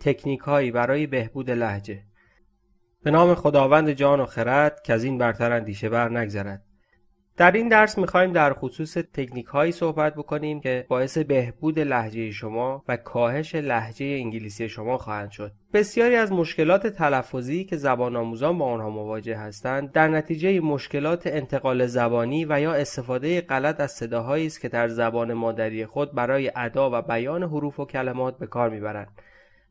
تکنیک هایی برای بهبود لحجه به نام خداوند جان و خرد که از این برتر اندیشه بر نگذرد در این درس میخوایم در خصوص تکنیک هایی صحبت بکنیم که باعث بهبود لحجه شما و کاهش لحجه انگلیسی شما خواهند شد. بسیاری از مشکلات تلفظی که زبان آموزان با آنها مواجه هستند در نتیجه مشکلات انتقال زبانی و یا استفاده غلط از صداهایی است که در زبان مادری خود برای ادا و بیان حروف و کلمات به کار میبرند.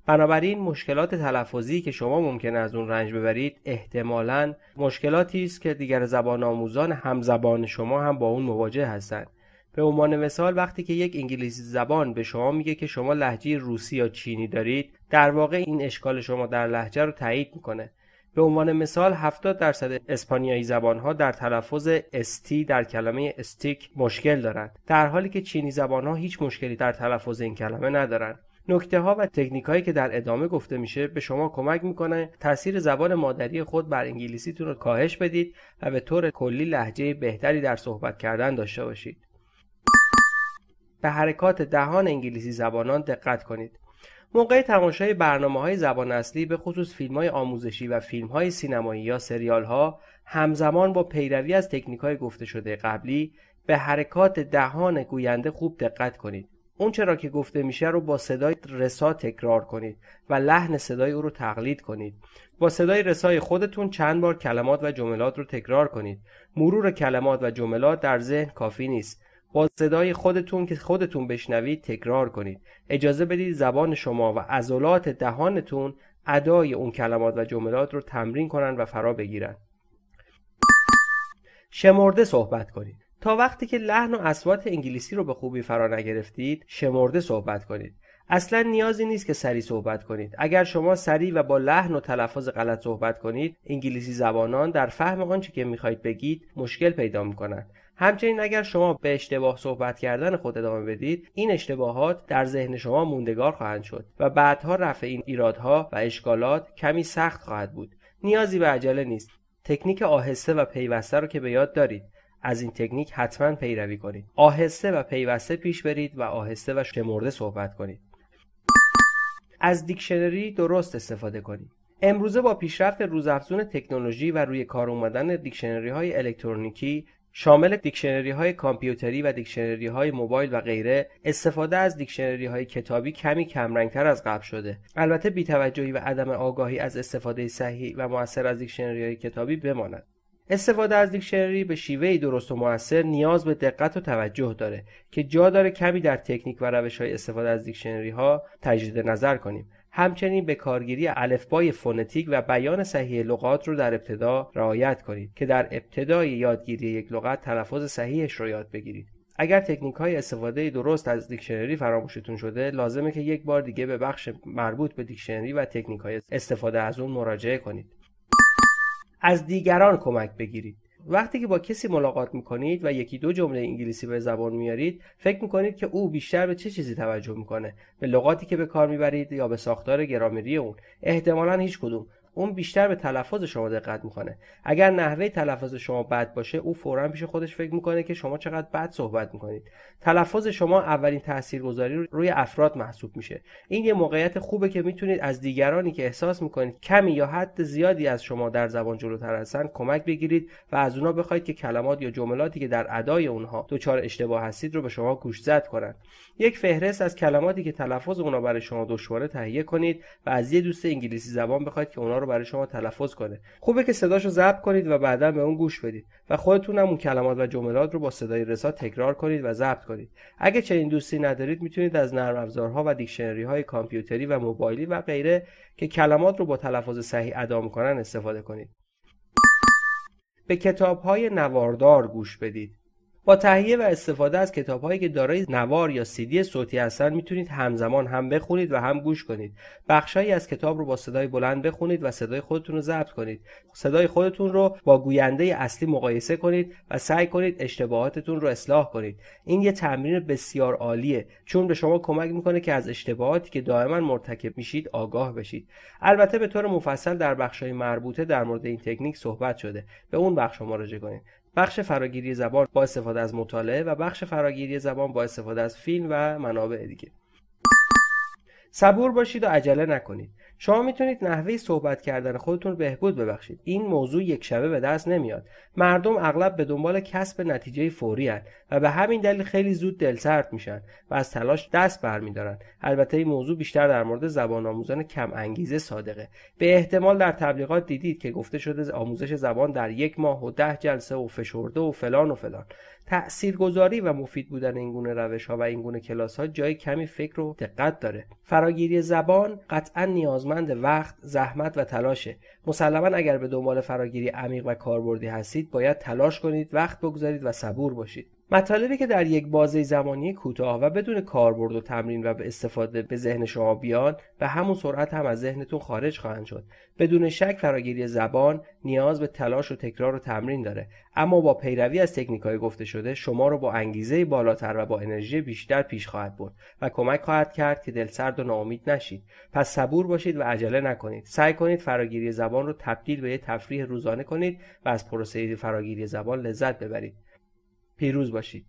بنابراین مشکلات تلفظی که شما ممکن از اون رنج ببرید احتمالا مشکلاتی است که دیگر زبان آموزان زبان شما هم با اون مواجه هستند به عنوان مثال وقتی که یک انگلیسی زبان به شما میگه که شما لحجه روسی یا چینی دارید در واقع این اشکال شما در لحجه رو تایید میکنه به عنوان مثال 70 درصد اسپانیایی ها در تلفظ استی در کلمه استیک مشکل دارند در حالی که چینی ها هیچ مشکلی در تلفظ این کلمه ندارند نکته ها و تکنیک هایی که در ادامه گفته میشه به شما کمک میکنه تاثیر زبان مادری خود بر انگلیسیتون رو کاهش بدید و به طور کلی لحجه بهتری در صحبت کردن داشته باشید به حرکات دهان انگلیسی زبانان دقت کنید موقع تماشای برنامه های زبان اصلی به خصوص فیلم های آموزشی و فیلم های سینمایی یا سریال ها همزمان با پیروی از تکنیک های گفته شده قبلی به حرکات دهان گوینده خوب دقت کنید اون را که گفته میشه رو با صدای رسا تکرار کنید و لحن صدای او رو تقلید کنید با صدای رسای خودتون چند بار کلمات و جملات رو تکرار کنید مرور کلمات و جملات در ذهن کافی نیست با صدای خودتون که خودتون بشنوید تکرار کنید اجازه بدید زبان شما و عضلات دهانتون ادای اون کلمات و جملات رو تمرین کنن و فرا بگیرن شمرده صحبت کنید تا وقتی که لحن و اسوات انگلیسی رو به خوبی فرا نگرفتید شمرده صحبت کنید اصلا نیازی نیست که سریع صحبت کنید اگر شما سریع و با لحن و تلفظ غلط صحبت کنید انگلیسی زبانان در فهم آنچه که میخواهید بگید مشکل پیدا میکنند همچنین اگر شما به اشتباه صحبت کردن خود ادامه بدید این اشتباهات در ذهن شما موندگار خواهند شد و بعدها رفع این ایرادها و اشکالات کمی سخت خواهد بود نیازی به عجله نیست تکنیک آهسته و پیوسته رو که به یاد دارید از این تکنیک حتما پیروی کنید آهسته و پیوسته پیش برید و آهسته و شمرده صحبت کنید از دیکشنری درست استفاده کنید امروزه با پیشرفت روزافزون تکنولوژی و روی کار اومدن دیکشنری های الکترونیکی شامل دیکشنری های کامپیوتری و دیکشنری های موبایل و غیره استفاده از دیکشنری های کتابی کمی کمرنگتر از قبل شده البته بیتوجهی و عدم آگاهی از استفاده صحیح و موثر از دیکشنری های کتابی بماند استفاده از دیکشنری به شیوهی درست و موثر نیاز به دقت و توجه داره که جا داره کمی در تکنیک و روش های استفاده از دیکشنری ها تجدید نظر کنیم همچنین به کارگیری الفبای فونتیک و بیان صحیح لغات رو در ابتدا رعایت کنید که در ابتدای یادگیری یک لغت تلفظ صحیحش رو یاد بگیرید اگر تکنیک های استفاده درست از دیکشنری فراموشتون شده لازمه که یک بار دیگه به بخش مربوط به دیکشنری و تکنیک های استفاده از اون مراجعه کنید از دیگران کمک بگیرید وقتی که با کسی ملاقات میکنید و یکی دو جمله انگلیسی به زبان میارید فکر میکنید که او بیشتر به چه چیزی توجه میکنه به لغاتی که به کار میبرید یا به ساختار گرامری اون احتمالا هیچ کدوم اون بیشتر به تلفظ شما دقت میکنه اگر نحوه تلفظ شما بد باشه او فورا پیش خودش فکر میکنه که شما چقدر بد صحبت میکنید تلفظ شما اولین تاثیرگذاری رو روی افراد محسوب میشه این یه موقعیت خوبه که میتونید از دیگرانی که احساس میکنید کمی یا حد زیادی از شما در زبان جلوتر هستند کمک بگیرید و از اونا بخواید که کلمات یا جملاتی که در ادای اونها دچار اشتباه هستید رو به شما گوشزد کنند یک فهرست از کلماتی که تلفظ اونا برای شما دشواره تهیه کنید و از یه دوست انگلیسی زبان بخواید که اونا رو برای شما تلفظ کنه خوبه که صداشو ضبط کنید و بعدا به اون گوش بدید و خودتون هم اون کلمات و جملات رو با صدای رسا تکرار کنید و ضبط کنید اگه چنین دوستی ندارید میتونید از نرم افزارها و دیکشنری های کامپیوتری و موبایلی و غیره که کلمات رو با تلفظ صحیح ادا میکنن استفاده کنید به کتاب های نواردار گوش بدید با تهیه و استفاده از هایی که دارای نوار یا سیدی صوتی هستند میتونید همزمان هم بخونید و هم گوش کنید بخشهایی از کتاب رو با صدای بلند بخونید و صدای خودتون رو ضبط کنید صدای خودتون رو با گوینده اصلی مقایسه کنید و سعی کنید اشتباهاتتون رو اصلاح کنید این یه تمرین بسیار عالیه چون به شما کمک میکنه که از اشتباهاتی که دائما مرتکب میشید آگاه بشید البته به طور مفصل در بخشهای مربوطه در مورد این تکنیک صحبت شده به اون بخش مراجعه کنید بخش فراگیری زبان با استفاده از مطالعه و بخش فراگیری زبان با استفاده از فیلم و منابع دیگه صبور باشید و عجله نکنید شما میتونید نحوه صحبت کردن خودتون رو بهبود ببخشید این موضوع یک شبه به دست نمیاد مردم اغلب به دنبال کسب نتیجه فوری هن و به همین دلیل خیلی زود دلسرد میشن و از تلاش دست برمیدارن البته این موضوع بیشتر در مورد زبان آموزان کم انگیزه صادقه به احتمال در تبلیغات دیدید که گفته شده آموزش زبان در یک ماه و ده جلسه و فشرده و فلان و فلان تأثیرگذاری و مفید بودن این گونه روش ها و این گونه کلاس ها جای کمی فکر و دقت داره فراگیری زبان قطعا نیازمند وقت، زحمت و تلاشه. مسلما اگر به دنبال فراگیری عمیق و کاربردی هستید باید تلاش کنید، وقت بگذارید و صبور باشید. مطالبی که در یک بازه زمانی کوتاه و بدون کاربرد و تمرین و به استفاده به ذهن شما بیان به همون سرعت هم از ذهنتون خارج خواهند شد بدون شک فراگیری زبان نیاز به تلاش و تکرار و تمرین داره اما با پیروی از های گفته شده شما رو با انگیزه بالاتر و با انرژی بیشتر پیش خواهد برد و کمک خواهد کرد که دلسرد و ناامید نشید پس صبور باشید و عجله نکنید سعی کنید فراگیری زبان رو تبدیل به یه تفریح روزانه کنید و از پروسه فراگیری زبان لذت ببرید پیروز باشید